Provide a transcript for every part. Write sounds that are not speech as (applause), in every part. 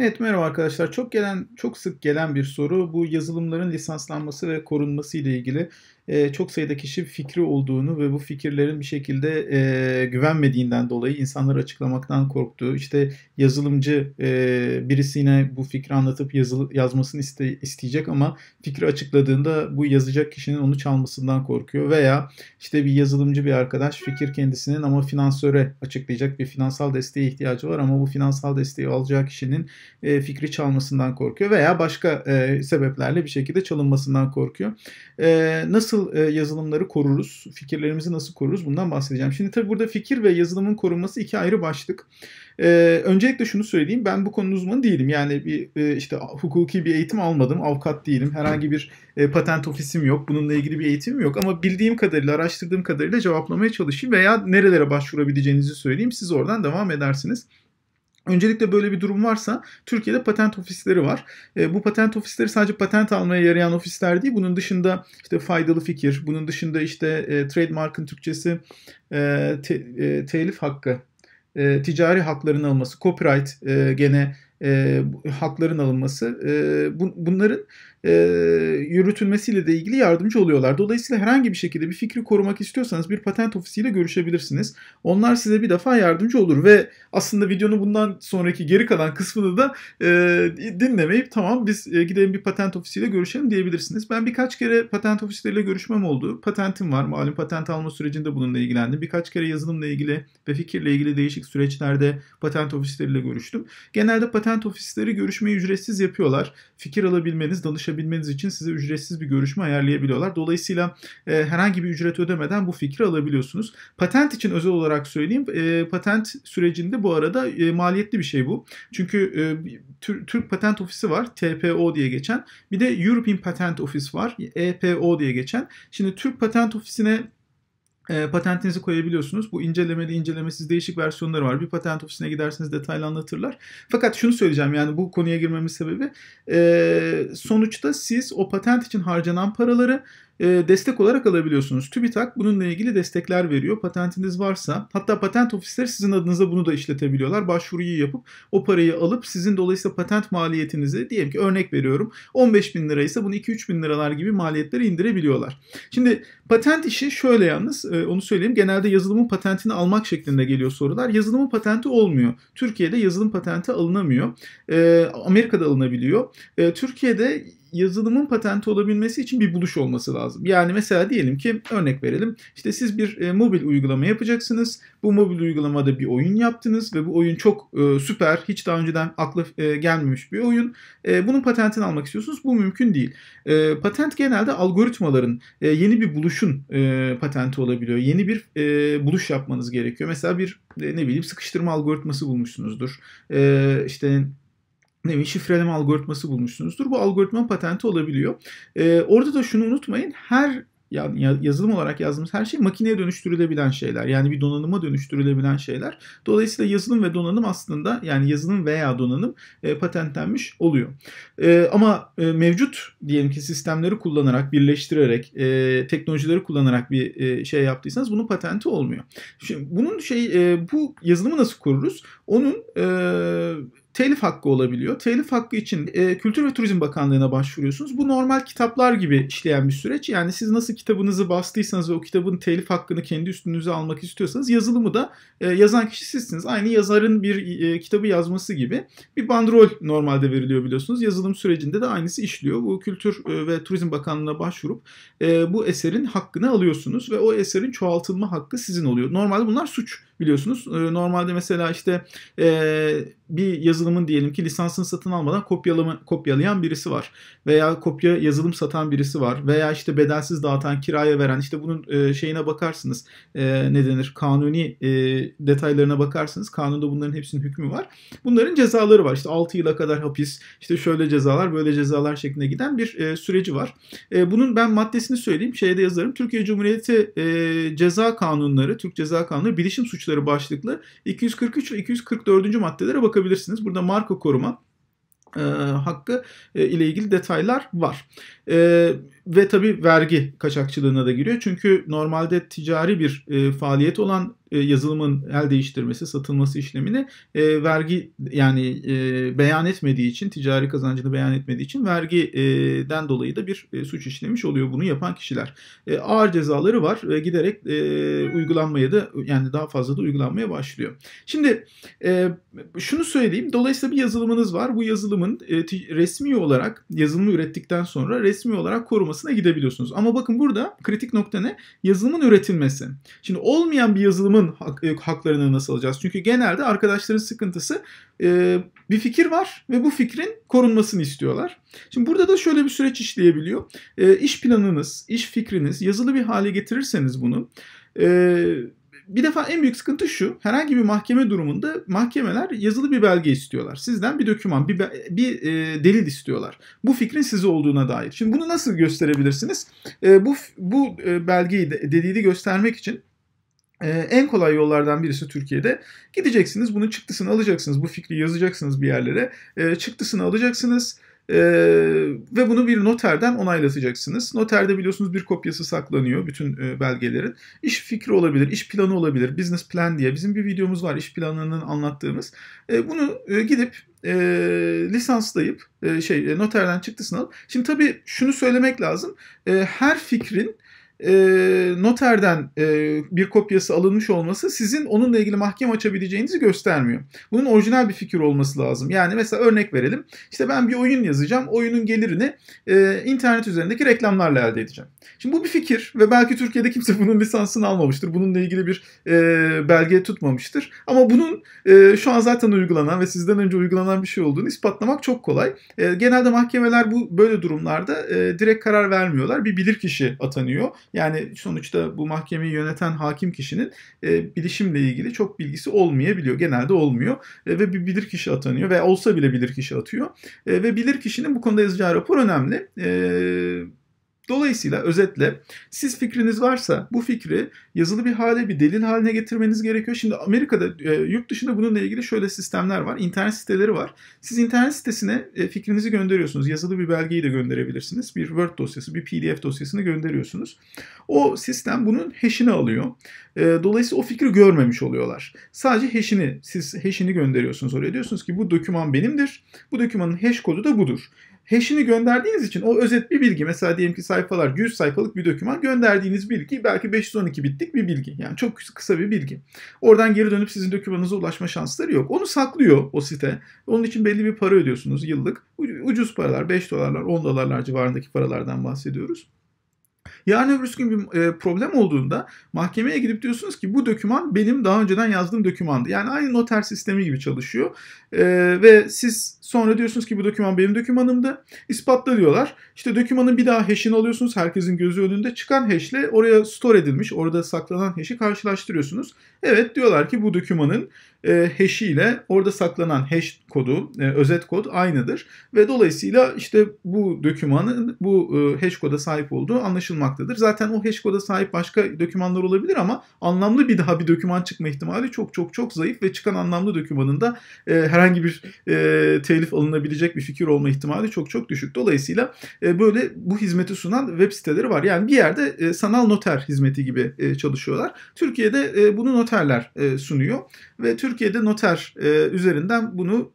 Evet merhaba arkadaşlar. Çok gelen, çok sık gelen bir soru bu yazılımların lisanslanması ve korunması ile ilgili. E, çok sayıda kişi fikri olduğunu ve bu fikirlerin bir şekilde e, güvenmediğinden dolayı insanları açıklamaktan korktuğu, işte yazılımcı e, birisine bu fikri anlatıp yazıl, yazmasını iste, isteyecek ama fikri açıkladığında bu yazacak kişinin onu çalmasından korkuyor veya işte bir yazılımcı bir arkadaş fikir kendisinin ama finansöre açıklayacak bir finansal desteğe ihtiyacı var ama bu finansal desteği alacağı kişinin e, fikri çalmasından korkuyor veya başka e, sebeplerle bir şekilde çalınmasından korkuyor. E, nasıl nasıl e, yazılımları koruruz, fikirlerimizi nasıl koruruz bundan bahsedeceğim. Şimdi tabii burada fikir ve yazılımın korunması iki ayrı başlık. E, öncelikle şunu söyleyeyim ben bu konunun uzmanı değilim. Yani bir e, işte hukuki bir eğitim almadım, avukat değilim, herhangi bir e, patent ofisim yok, bununla ilgili bir eğitimim yok. Ama bildiğim kadarıyla, araştırdığım kadarıyla cevaplamaya çalışayım veya nerelere başvurabileceğinizi söyleyeyim. Siz oradan devam edersiniz. Öncelikle böyle bir durum varsa Türkiye'de patent ofisleri var. E, bu patent ofisleri sadece patent almaya yarayan ofisler değil. Bunun dışında işte faydalı fikir, bunun dışında işte e, trademark'ın Türkçesi e, te, e, telif hakkı, e, ticari hakların alınması, copyright e, gene e, hakların alınması. E, bu, bunların e, yürütülmesiyle de ilgili yardımcı oluyorlar. Dolayısıyla herhangi bir şekilde bir fikri korumak istiyorsanız bir patent ofisiyle görüşebilirsiniz. Onlar size bir defa yardımcı olur ve aslında videonun bundan sonraki geri kalan kısmını da e, dinlemeyip tamam biz e, gidelim bir patent ofisiyle görüşelim diyebilirsiniz. Ben birkaç kere patent ofisleriyle görüşmem oldu. Patentim var malum patent alma sürecinde bununla ilgilendim. Birkaç kere yazılımla ilgili ve fikirle ilgili değişik süreçlerde patent ofisleriyle görüştüm. Genelde patent ofisleri görüşmeyi ücretsiz yapıyorlar. Fikir alabilmeniz, danışan ulaşabilmeniz için size ücretsiz bir görüşme ayarlayabiliyorlar. Dolayısıyla e, herhangi bir ücret ödemeden bu fikri alabiliyorsunuz. Patent için özel olarak söyleyeyim. E, patent sürecinde bu arada e, maliyetli bir şey bu. Çünkü e, Türk Patent Ofisi var. TPO diye geçen. Bir de European Patent Office var. EPO diye geçen. Şimdi Türk Patent Ofisi'ne e, patentinizi koyabiliyorsunuz. Bu incelemede incelemesiz değişik versiyonları var. Bir patent ofisine giderseniz detaylı anlatırlar. Fakat şunu söyleyeceğim yani bu konuya girmemin sebebi e, sonuçta siz o patent için harcanan paraları e, destek olarak alabiliyorsunuz. TÜBİTAK bununla ilgili destekler veriyor. Patentiniz varsa hatta patent ofisleri sizin adınıza bunu da işletebiliyorlar. Başvuruyu yapıp o parayı alıp sizin dolayısıyla patent maliyetinizi diyelim ki örnek veriyorum 15 bin liraysa bunu 2-3 bin liralar gibi maliyetlere indirebiliyorlar. Şimdi patent işi şöyle yalnız e, onu söyleyeyim. Genelde yazılımın patentini almak şeklinde geliyor sorular. Yazılımın patenti olmuyor. Türkiye'de yazılım patenti alınamıyor. E, Amerika'da alınabiliyor. E, Türkiye'de yazılımın patenti olabilmesi için bir buluş olması lazım. Yani mesela diyelim ki örnek verelim. İşte siz bir e, mobil uygulama yapacaksınız. Bu mobil uygulamada bir oyun yaptınız ve bu oyun çok e, süper. Hiç daha önceden aklı e, gelmemiş bir oyun. E, bunun patentini almak istiyorsunuz. Bu mümkün değil. E, patent genelde algoritmaların e, yeni bir buluşun e, patenti olabiliyor. Yeni bir e, buluş yapmanız gerekiyor. Mesela bir e, ne bileyim sıkıştırma algoritması bulmuşsunuzdur. E, işte nevi şifreleme algoritması bulmuşsunuzdur. Bu algoritma patenti olabiliyor. Ee, orada da şunu unutmayın. Her yani yazılım olarak yazdığımız her şey makineye dönüştürülebilen şeyler. Yani bir donanıma dönüştürülebilen şeyler. Dolayısıyla yazılım ve donanım aslında yani yazılım veya donanım e, patentlenmiş oluyor. E, ama e, mevcut diyelim ki sistemleri kullanarak, birleştirerek, e, teknolojileri kullanarak bir e, şey yaptıysanız bunun patenti olmuyor. Şimdi bunun şey e, bu yazılımı nasıl kururuz? Onun e, telif hakkı olabiliyor. Telif hakkı için e, Kültür ve Turizm Bakanlığı'na başvuruyorsunuz. Bu normal kitaplar gibi işleyen bir süreç. Yani siz nasıl kitabınızı bastıysanız ve o kitabın telif hakkını kendi üstünüze almak istiyorsanız yazılımı da e, yazan kişi sizsiniz. Aynı yazarın bir e, kitabı yazması gibi bir bandrol normalde veriliyor biliyorsunuz. Yazılım sürecinde de aynısı işliyor. Bu Kültür e, ve Turizm Bakanlığı'na başvurup e, bu eserin hakkını alıyorsunuz ve o eserin çoğaltılma hakkı sizin oluyor. Normalde bunlar suç biliyorsunuz. Ee, normalde mesela işte ee, bir yazılımın diyelim ki lisansını satın almadan kopyalama, kopyalayan birisi var. Veya kopya yazılım satan birisi var. Veya işte bedelsiz dağıtan, kiraya veren işte bunun ee, şeyine bakarsınız. E, ne denir? Kanuni detaylarına bakarsınız. Kanunda bunların hepsinin hükmü var. Bunların cezaları var. İşte 6 yıla kadar hapis, işte şöyle cezalar, böyle cezalar şeklinde giden bir süreci var. bunun ben maddesini söyleyeyim. Şeyde yazarım. Türkiye Cumhuriyeti Ceza Kanunları, Türk Ceza Kanunları bilişim suçları suçları başlıklı 243 ve 244. maddelere bakabilirsiniz. Burada marka koruma e, hakkı e, ile ilgili detaylar var. E, ve tabii vergi kaçakçılığına da giriyor. Çünkü normalde ticari bir e, faaliyet olan e, yazılımın el değiştirmesi, satılması işlemini e, vergi yani e, beyan etmediği için, ticari kazancını beyan etmediği için vergiden dolayı da bir e, suç işlemiş oluyor bunu yapan kişiler. E, ağır cezaları var ve giderek e, uygulanmaya da yani daha fazla da uygulanmaya başlıyor. Şimdi e, şunu söyleyeyim. Dolayısıyla bir yazılımınız var. Bu yazılımın e, resmi olarak yazılımı ürettikten sonra resmi olarak korumasına gidebiliyorsunuz. Ama bakın burada kritik nokta ne? Yazılımın üretilmesi. Şimdi olmayan bir yazılımı toplumun hak, e, haklarını nasıl alacağız? Çünkü genelde arkadaşların sıkıntısı e, bir fikir var ve bu fikrin korunmasını istiyorlar. Şimdi burada da şöyle bir süreç işleyebiliyor. E, iş planınız, iş fikriniz yazılı bir hale getirirseniz bunu... E, bir defa en büyük sıkıntı şu. Herhangi bir mahkeme durumunda mahkemeler yazılı bir belge istiyorlar. Sizden bir döküman, bir, bir e, delil istiyorlar. Bu fikrin size olduğuna dair. Şimdi bunu nasıl gösterebilirsiniz? E, bu bu e, belgeyi, de, delili göstermek için ee, en kolay yollardan birisi Türkiye'de gideceksiniz bunun çıktısını alacaksınız bu fikri yazacaksınız bir yerlere ee, çıktısını alacaksınız ee, ve bunu bir noterden onaylatacaksınız. Noterde biliyorsunuz bir kopyası saklanıyor bütün e, belgelerin. İş fikri olabilir, iş planı olabilir, business plan diye bizim bir videomuz var iş planlarının anlattığımız. Ee, bunu e, gidip e, lisanslayıp e, şey e, noterden çıktısını alıp. Şimdi tabii şunu söylemek lazım. E, her fikrin e, noterden e, bir kopyası alınmış olması sizin onunla ilgili mahkeme açabileceğinizi göstermiyor. Bunun orijinal bir fikir olması lazım. Yani mesela örnek verelim. İşte ben bir oyun yazacağım. Oyunun gelirini e, internet üzerindeki reklamlarla elde edeceğim. Şimdi bu bir fikir ve belki Türkiye'de kimse (laughs) bunun lisansını almamıştır. Bununla ilgili bir e, belge tutmamıştır. Ama bunun e, şu an zaten uygulanan ve sizden önce uygulanan bir şey olduğunu ispatlamak çok kolay. E, genelde mahkemeler bu böyle durumlarda e, direkt karar vermiyorlar. Bir bilirkişi atanıyor yani sonuçta bu mahkemeyi yöneten hakim kişinin e, bilişimle ilgili çok bilgisi olmayabiliyor. Genelde olmuyor e, ve bir bilirkişi atanıyor ve olsa bile bilirkişi atıyor. E, ve bilirkişinin bu konuda yazacağı rapor önemli. E, Dolayısıyla özetle siz fikriniz varsa bu fikri yazılı bir hale, bir delil haline getirmeniz gerekiyor. Şimdi Amerika'da, e, yurt dışında bununla ilgili şöyle sistemler var. İnternet siteleri var. Siz internet sitesine e, fikrinizi gönderiyorsunuz. Yazılı bir belgeyi de gönderebilirsiniz. Bir Word dosyası, bir PDF dosyasını gönderiyorsunuz. O sistem bunun hash'ini alıyor. E, dolayısıyla o fikri görmemiş oluyorlar. Sadece hash'ini, siz hash'ini gönderiyorsunuz oraya. Diyorsunuz ki bu doküman benimdir. Bu dokümanın hash kodu da budur hash'ini gönderdiğiniz için o özet bir bilgi mesela diyelim ki sayfalar 100 sayfalık bir doküman gönderdiğiniz bilgi belki 512 bitlik bir bilgi. Yani çok kısa bir bilgi. Oradan geri dönüp sizin dokümanınıza ulaşma şansları yok. Onu saklıyor o site. Onun için belli bir para ödüyorsunuz yıllık. Ucuz paralar 5 dolarlar 10 dolarlar civarındaki paralardan bahsediyoruz. Yarın öbür gün bir e, problem olduğunda mahkemeye gidip diyorsunuz ki bu doküman benim daha önceden yazdığım dokümandı. Yani aynı noter sistemi gibi çalışıyor. Ee, ve siz Sonra diyorsunuz ki bu doküman benim dokümanımdı. İspatla diyorlar. İşte dokümanın bir daha hash'ini alıyorsunuz. Herkesin gözü önünde çıkan hash'le oraya store edilmiş, orada saklanan hash'i karşılaştırıyorsunuz. Evet diyorlar ki bu dokümanın e, ile orada saklanan hash kodu, e, özet kod aynıdır. Ve dolayısıyla işte bu dokümanın bu e, hash koda sahip olduğu anlaşılmaktadır. Zaten o hash koda sahip başka dokümanlar olabilir ama anlamlı bir daha bir doküman çıkma ihtimali çok çok çok zayıf ve çıkan anlamlı dokümanın da e, herhangi bir e, telif alınabilecek bir fikir olma ihtimali çok çok düşük. Dolayısıyla e, böyle bu hizmeti sunan web siteleri var. Yani bir yerde e, sanal noter hizmeti gibi e, çalışıyorlar. Türkiye'de bunu noterler sunuyor ve Türkiye'de noter üzerinden bunu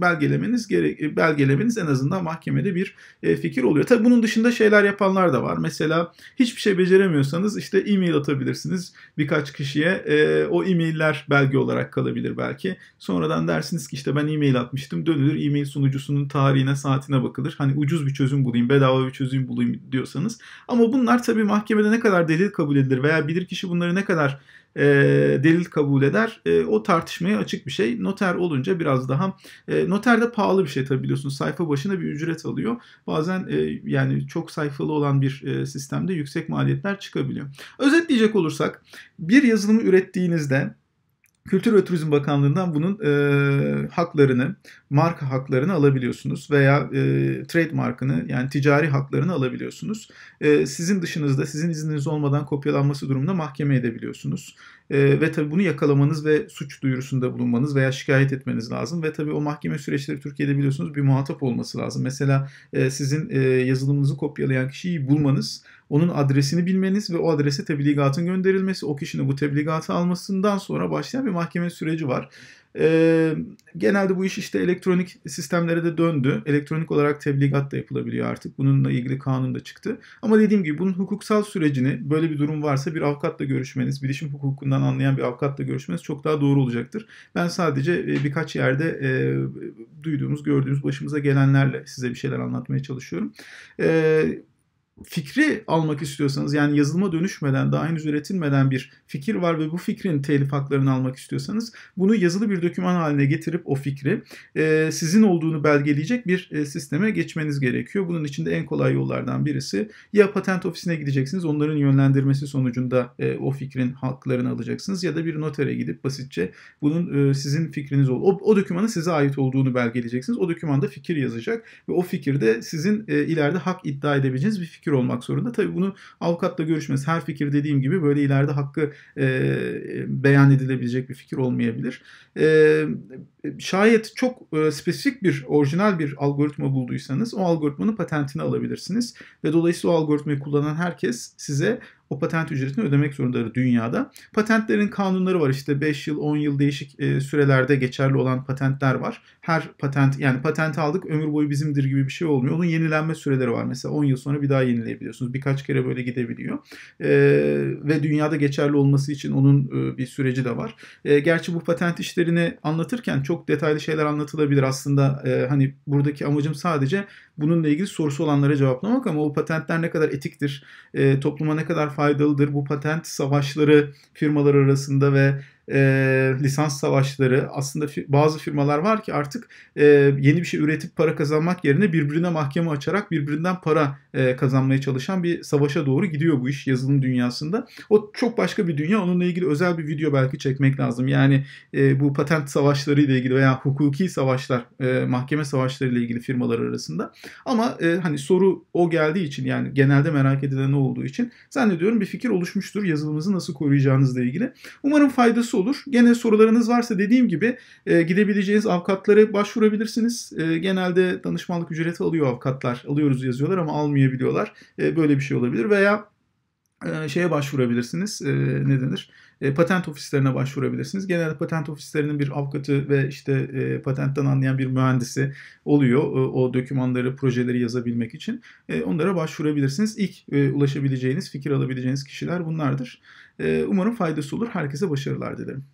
belgelemeniz gerek belgelemeniz en azından mahkemede bir fikir oluyor. Tabii bunun dışında şeyler yapanlar da var. Mesela hiçbir şey beceremiyorsanız işte e-mail atabilirsiniz birkaç kişiye. o e-mailler belge olarak kalabilir belki. Sonradan dersiniz ki işte ben e-mail atmıştım dönülür e-mail sunucusunun tarihine, saatine bakılır. Hani ucuz bir çözüm bulayım, bedava bir çözüm bulayım diyorsanız. Ama bunlar tabii mahkemede ne kadar delil kabul edilir veya bilirkişi bunları ne kadar e, delil kabul eder e, o tartışmaya açık bir şey. Noter olunca biraz daha e, noter de pahalı bir şey tabii biliyorsunuz. Sayfa başına bir ücret alıyor. Bazen e, yani çok sayfalı olan bir e, sistemde yüksek maliyetler çıkabiliyor. Özetleyecek olursak bir yazılımı ürettiğinizde Kültür ve Turizm Bakanlığı'ndan bunun e, haklarını, marka haklarını alabiliyorsunuz veya e, trademarkını yani ticari haklarını alabiliyorsunuz. E, sizin dışınızda, sizin izniniz olmadan kopyalanması durumunda mahkeme edebiliyorsunuz. E, ve tabii bunu yakalamanız ve suç duyurusunda bulunmanız veya şikayet etmeniz lazım. Ve tabii o mahkeme süreçleri Türkiye'de biliyorsunuz bir muhatap olması lazım. Mesela e, sizin e, yazılımınızı kopyalayan kişiyi bulmanız, onun adresini bilmeniz ve o adrese tebligatın gönderilmesi, o kişinin bu tebligatı almasından sonra başlayan bir mahkeme süreci var. Ee, genelde bu iş işte elektronik sistemlere de döndü. Elektronik olarak tebligat da yapılabiliyor artık. Bununla ilgili kanun da çıktı. Ama dediğim gibi bunun hukuksal sürecini böyle bir durum varsa bir avukatla görüşmeniz, bilişim hukukundan anlayan bir avukatla görüşmeniz çok daha doğru olacaktır. Ben sadece e, birkaç yerde e, duyduğumuz, gördüğümüz, başımıza gelenlerle size bir şeyler anlatmaya çalışıyorum. E, fikri almak istiyorsanız yani yazılıma dönüşmeden daha henüz üretilmeden bir fikir var ve bu fikrin telif haklarını almak istiyorsanız bunu yazılı bir doküman haline getirip o fikri e, sizin olduğunu belgeleyecek bir e, sisteme geçmeniz gerekiyor. Bunun için de en kolay yollardan birisi ya patent ofisine gideceksiniz onların yönlendirmesi sonucunda e, o fikrin haklarını alacaksınız ya da bir notere gidip basitçe bunun e, sizin fikriniz ol. O, o dokümanın size ait olduğunu belgeleyeceksiniz. O dokümanda fikir yazacak ve o fikirde sizin e, ileride hak iddia edebileceğiniz bir fikir fikir olmak zorunda. Tabii bunu avukatla görüşmesi her fikir dediğim gibi böyle ileride hakkı e, beyan edilebilecek bir fikir olmayabilir. E, e, şayet çok e, spesifik bir orijinal bir algoritma bulduysanız o algoritmanın patentini alabilirsiniz ve dolayısıyla o algoritmayı kullanan herkes size o patent ücretini ödemek zorundadır dünyada. Patentlerin kanunları var işte 5 yıl 10 yıl değişik e, sürelerde geçerli olan patentler var. Her patent yani patent aldık ömür boyu bizimdir gibi bir şey olmuyor. Onun yenilenme süreleri var mesela 10 yıl sonra bir daha yenileyebiliyorsunuz. Birkaç kere böyle gidebiliyor. E, ve dünyada geçerli olması için onun e, bir süreci de var. E, gerçi bu patent işlerini anlatırken çok çok detaylı şeyler anlatılabilir. Aslında e, hani buradaki amacım sadece bununla ilgili sorusu olanlara cevaplamak ama o patentler ne kadar etiktir, e, topluma ne kadar faydalıdır, bu patent savaşları firmalar arasında ve e, lisans savaşları aslında bazı firmalar var ki artık e, yeni bir şey üretip para kazanmak yerine birbirine mahkeme açarak birbirinden para e, kazanmaya çalışan bir savaşa doğru gidiyor bu iş yazılım dünyasında. O çok başka bir dünya. Onunla ilgili özel bir video belki çekmek lazım. Yani e, bu patent savaşları ile ilgili veya hukuki savaşlar, e, mahkeme savaşları ile ilgili firmalar arasında. Ama e, hani soru o geldiği için yani genelde merak edilen olduğu için zannediyorum bir fikir oluşmuştur yazılımınızı nasıl koruyacağınızla ilgili. Umarım faydası olur. Gene sorularınız varsa dediğim gibi e, gidebileceğiniz avukatlara başvurabilirsiniz. E, genelde danışmanlık ücreti alıyor avukatlar. Alıyoruz yazıyorlar ama almayabiliyorlar. E, böyle bir şey olabilir veya e, şeye başvurabilirsiniz. E, ne denir? E, patent ofislerine başvurabilirsiniz. Genelde patent ofislerinin bir avukatı ve işte e, patentten anlayan bir mühendisi oluyor. E, o dokümanları, projeleri yazabilmek için. E, onlara başvurabilirsiniz. İlk e, ulaşabileceğiniz, fikir alabileceğiniz kişiler bunlardır. Umarım faydası olur. Herkese başarılar dilerim.